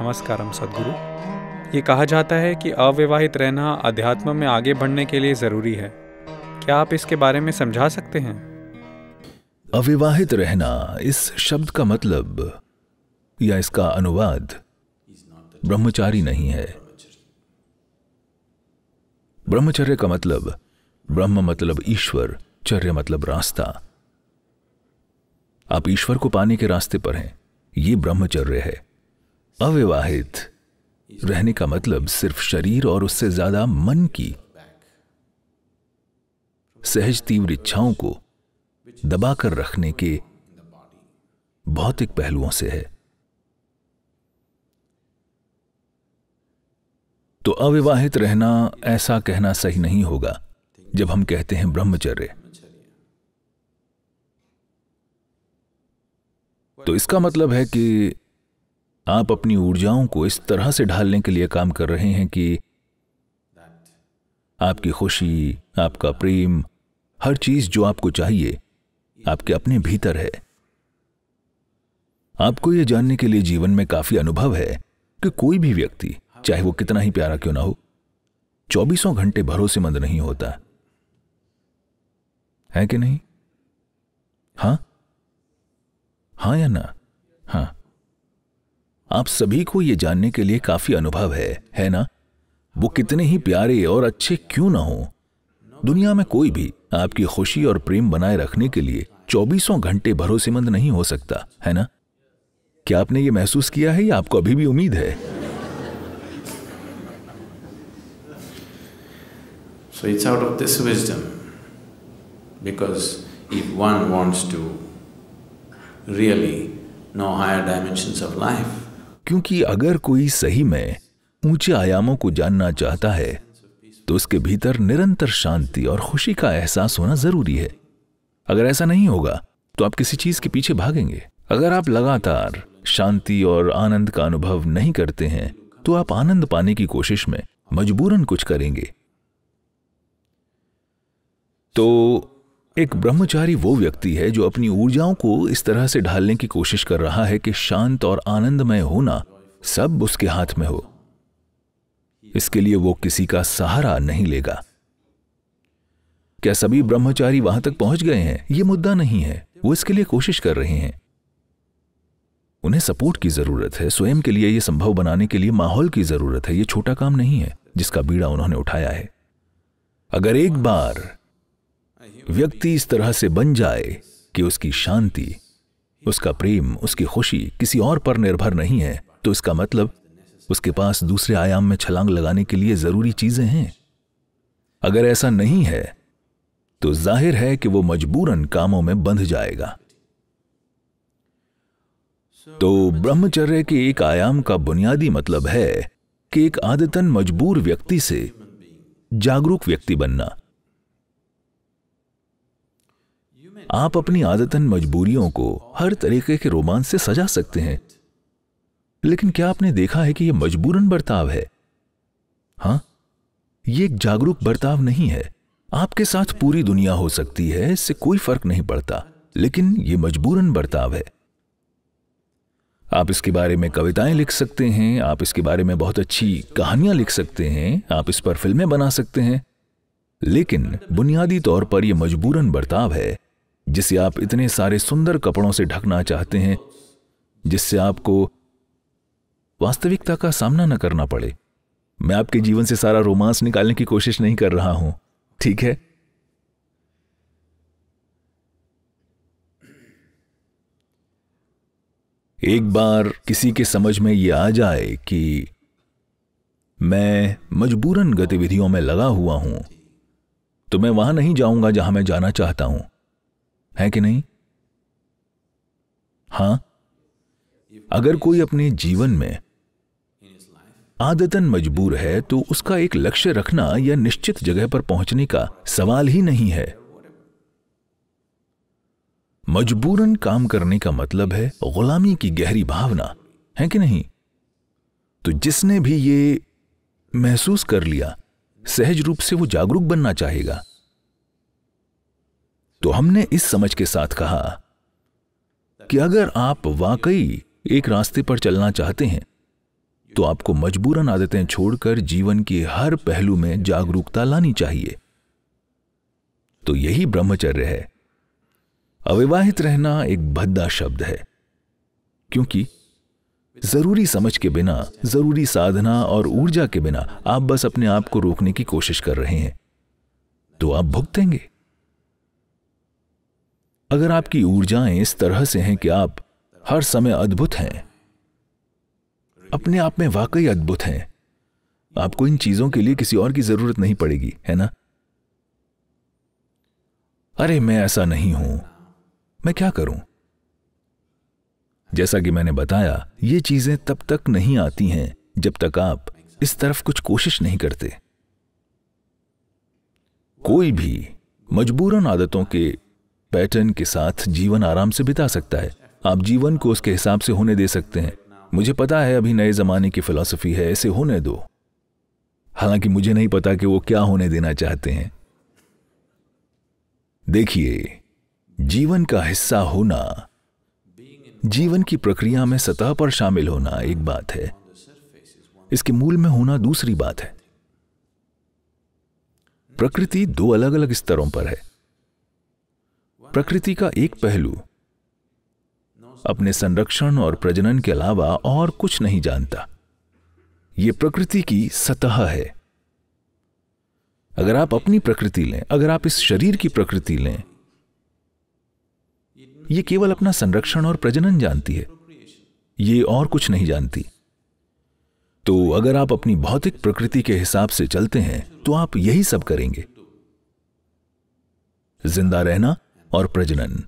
नमस्कार सदगुरु ये कहा जाता है कि अविवाहित रहना अध्यात्म में आगे बढ़ने के लिए ज़रूरी है क्या आप इसके बारे में समझा सकते हैं अविवाहित रहना इस शब्द का मतलब या इसका अनुवाद ब्रह्मचारी नहीं है ब्रह्मचर्य का मतलब ब्रह्म मतलब ईश्वर चर्य मतलब रास्ता आप ईश्वर को पाने के रास्ते पर हैं ये ब्रह्मचर्य है अविवाहित रहने का मतलब सिर्फ शरीर और उससे ज्यादा मन की सहज तीव्र इच्छाओं को दबाकर रखने के भौतिक पहलुओं से है तो अविवाहित रहना ऐसा कहना सही नहीं होगा जब हम कहते हैं ब्रह्मचर्य तो इसका मतलब है कि आप अपनी ऊर्जाओं को इस तरह से ढालने के लिए काम कर रहे हैं कि आपकी खुशी आपका प्रेम हर चीज जो आपको चाहिए आपके अपने भीतर है आपको यह जानने के लिए जीवन में काफी अनुभव है कि कोई भी व्यक्ति चाहे वो कितना ही प्यारा क्यों ना हो चौबीसों घंटे भरोसेमंद नहीं होता है कि नहीं हां हां या ना आप सभी को ये जानने के लिए काफी अनुभव है है ना वो कितने ही प्यारे और अच्छे क्यों ना हो दुनिया में कोई भी आपकी खुशी और प्रेम बनाए रखने के लिए चौबीसों घंटे भरोसेमंद नहीं हो सकता है ना क्या आपने ये महसूस किया है या आपको अभी भी उम्मीद है So it's out of this wisdom, because if one wants to really know higher dimensions of life, क्योंकि अगर कोई सही में ऊंचे आयामों को जानना चाहता है तो उसके भीतर निरंतर शांति और खुशी का एहसास होना जरूरी है अगर ऐसा नहीं होगा तो आप किसी चीज के पीछे भागेंगे अगर आप लगातार शांति और आनंद का अनुभव नहीं करते हैं तो आप आनंद पाने की कोशिश में मजबूरन कुछ करेंगे तो एक ब्रह्मचारी वो व्यक्ति है जो अपनी ऊर्जाओं को इस तरह से ढालने की कोशिश कर रहा है कि शांत और आनंदमय होना सब उसके हाथ में हो इसके लिए वो किसी का सहारा नहीं लेगा क्या सभी ब्रह्मचारी वहां तक पहुंच गए हैं यह मुद्दा नहीं है वो इसके लिए कोशिश कर रहे हैं उन्हें सपोर्ट की जरूरत है स्वयं के लिए यह संभव बनाने के लिए माहौल की जरूरत है यह छोटा काम नहीं है जिसका बीड़ा उन्होंने उठाया है अगर एक बार व्यक्ति इस तरह से बन जाए कि उसकी शांति उसका प्रेम उसकी खुशी किसी और पर निर्भर नहीं है तो इसका मतलब उसके पास दूसरे आयाम में छलांग लगाने के लिए जरूरी चीजें हैं अगर ऐसा नहीं है तो जाहिर है कि वो मजबूरन कामों में बंध जाएगा तो ब्रह्मचर्य के एक आयाम का बुनियादी मतलब है कि एक आदतन मजबूर व्यक्ति से जागरूक व्यक्ति बनना आप अपनी आदतन मजबूरियों को हर तरीके के रोमांस से सजा सकते हैं लेकिन क्या आपने देखा है कि यह मजबूरन बर्ताव है हाँ ये एक जागरूक बर्ताव नहीं है आपके साथ पूरी दुनिया हो सकती है इससे कोई फर्क नहीं पड़ता लेकिन यह मजबूरन बर्ताव है आप इसके बारे में कविताएं लिख सकते हैं आप इसके बारे में बहुत अच्छी कहानियां लिख सकते हैं आप इस पर फिल्में बना सकते हैं लेकिन बुनियादी तौर पर यह मजबूरन बर्ताव है जिसे आप इतने सारे सुंदर कपड़ों से ढकना चाहते हैं जिससे आपको वास्तविकता का सामना न करना पड़े मैं आपके जीवन से सारा रोमांस निकालने की कोशिश नहीं कर रहा हूं ठीक है एक बार किसी के समझ में यह आ जाए कि मैं मजबूरन गतिविधियों में लगा हुआ हूं तो मैं वहां नहीं जाऊंगा जहां मैं जाना चाहता हूं है कि नहीं हां अगर कोई अपने जीवन में आदतन मजबूर है तो उसका एक लक्ष्य रखना या निश्चित जगह पर पहुंचने का सवाल ही नहीं है मजबूरन काम करने का मतलब है गुलामी की गहरी भावना है कि नहीं तो जिसने भी ये महसूस कर लिया सहज रूप से वो जागरूक बनना चाहेगा तो हमने इस समझ के साथ कहा कि अगर आप वाकई एक रास्ते पर चलना चाहते हैं तो आपको मजबूरन आदतें छोड़कर जीवन के हर पहलू में जागरूकता लानी चाहिए तो यही ब्रह्मचर्य है अविवाहित रहना एक भद्दा शब्द है क्योंकि जरूरी समझ के बिना जरूरी साधना और ऊर्जा के बिना आप बस अपने आप को रोकने की कोशिश कर रहे हैं तो आप भुगतेंगे अगर आपकी ऊर्जाएं इस तरह से हैं कि आप हर समय अद्भुत हैं अपने आप में वाकई अद्भुत हैं आपको इन चीजों के लिए किसी और की जरूरत नहीं पड़ेगी है ना अरे मैं ऐसा नहीं हूं मैं क्या करूं जैसा कि मैंने बताया ये चीजें तब तक नहीं आती हैं जब तक आप इस तरफ कुछ कोशिश नहीं करते कोई भी मजबूरन आदतों के पैटर्न के साथ जीवन आराम से बिता सकता है आप जीवन को उसके हिसाब से होने दे सकते हैं मुझे पता है अभी नए जमाने की फिलॉसफी है ऐसे होने दो हालांकि मुझे नहीं पता कि वो क्या होने देना चाहते हैं देखिए जीवन का हिस्सा होना जीवन की प्रक्रिया में सतह पर शामिल होना एक बात है इसके मूल में होना दूसरी बात है प्रकृति दो अलग अलग स्तरों पर है प्रकृति का एक पहलू अपने संरक्षण और प्रजनन के अलावा और कुछ नहीं जानता यह प्रकृति की सतह है अगर आप अपनी प्रकृति लें अगर आप इस शरीर की प्रकृति लें यह केवल अपना संरक्षण और प्रजनन जानती है ये और कुछ नहीं जानती तो अगर आप अपनी भौतिक प्रकृति के हिसाब से चलते हैं तो आप यही सब करेंगे जिंदा रहना और प्रजनन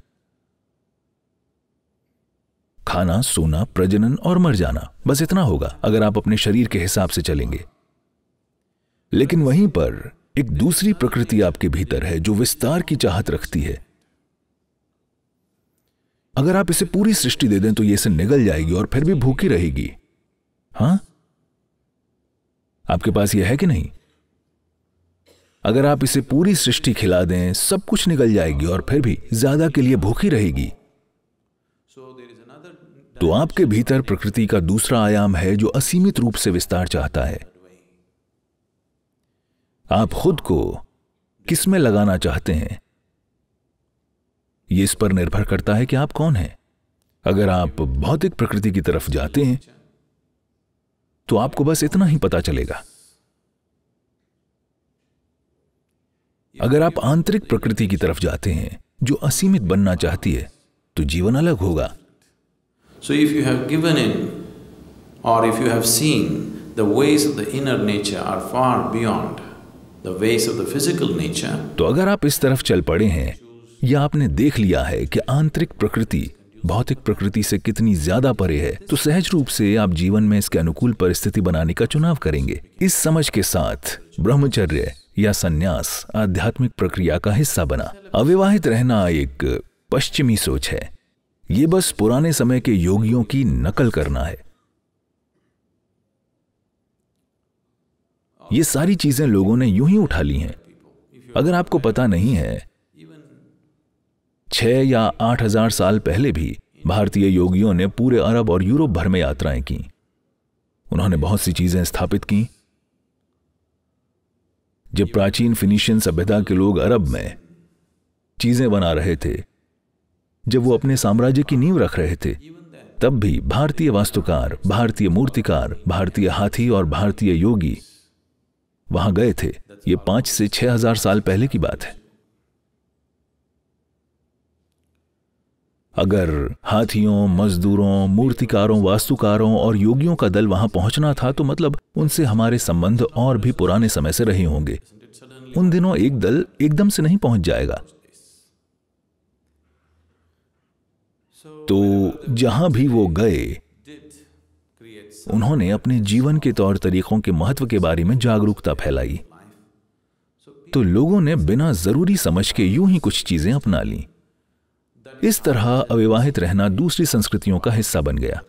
खाना सोना प्रजनन और मर जाना बस इतना होगा अगर आप अपने शरीर के हिसाब से चलेंगे लेकिन वहीं पर एक दूसरी प्रकृति आपके भीतर है जो विस्तार की चाहत रखती है अगर आप इसे पूरी सृष्टि दे दें तो यह इसे निगल जाएगी और फिर भी भूखी रहेगी हां आपके पास यह है कि नहीं अगर आप इसे पूरी सृष्टि खिला दें सब कुछ निकल जाएगी और फिर भी ज्यादा के लिए भूखी रहेगी तो आपके भीतर प्रकृति का दूसरा आयाम है जो असीमित रूप से विस्तार चाहता है आप खुद को किसमें लगाना चाहते हैं यह इस पर निर्भर करता है कि आप कौन हैं अगर आप भौतिक प्रकृति की तरफ जाते हैं तो आपको बस इतना ही पता चलेगा अगर आप आंतरिक प्रकृति की तरफ जाते हैं जो असीमित बनना चाहती है तो जीवन अलग होगा so if you have given in और if you have seen the ways of the inner nature are far beyond the ways of the physical nature तो अगर आप इस तरफ चल पड़े हैं या आपने देख लिया है कि आंतरिक प्रकृति भौतिक प्रकृति से कितनी ज्यादा परे है तो सहज रूप से आप जीवन में इसके अनुकूल परिस्थिति बनाने का चुनाव करेंगे इस समझ के साथ ब्रह्मचर्य या संन्यास आध्यात्मिक प्रक्रिया का हिस्सा बना अविवाहित रहना एक पश्चिमी सोच है ये बस पुराने समय के योगियों की नकल करना है ये सारी चीजें लोगों ने यूं ही उठा ली हैं अगर आपको पता नहीं है छह या आठ हजार साल पहले भी भारतीय योगियों ने पूरे अरब और यूरोप भर में यात्राएं की उन्होंने बहुत सी चीजें स्थापित की जब प्राचीन फिनिशियन सभ्यता के लोग अरब में चीजें बना रहे थे जब वो अपने साम्राज्य की नींव रख रहे थे तब भी भारतीय वास्तुकार भारतीय मूर्तिकार भारतीय हाथी और भारतीय योगी वहां गए थे ये पांच से छह हजार साल पहले की बात है अगर हाथियों मजदूरों मूर्तिकारों वास्तुकारों और योगियों का दल वहां पहुंचना था तो मतलब उनसे हमारे संबंध और भी पुराने समय से रहे होंगे उन दिनों एक दल एकदम से नहीं पहुंच जाएगा तो जहां भी वो गए उन्होंने अपने जीवन के तौर तरीकों के महत्व के बारे में जागरूकता फैलाई तो लोगों ने बिना जरूरी समझ के यूं ही कुछ चीजें अपना ली इस तरह अविवाहित रहना दूसरी संस्कृतियों का हिस्सा बन गया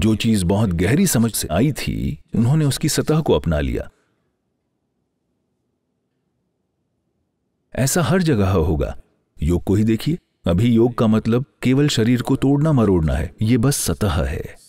जो चीज बहुत गहरी समझ से आई थी उन्होंने उसकी सतह को अपना लिया ऐसा हर जगह होगा योग को ही देखिए अभी योग का मतलब केवल शरीर को तोड़ना मरोड़ना है यह बस सतह है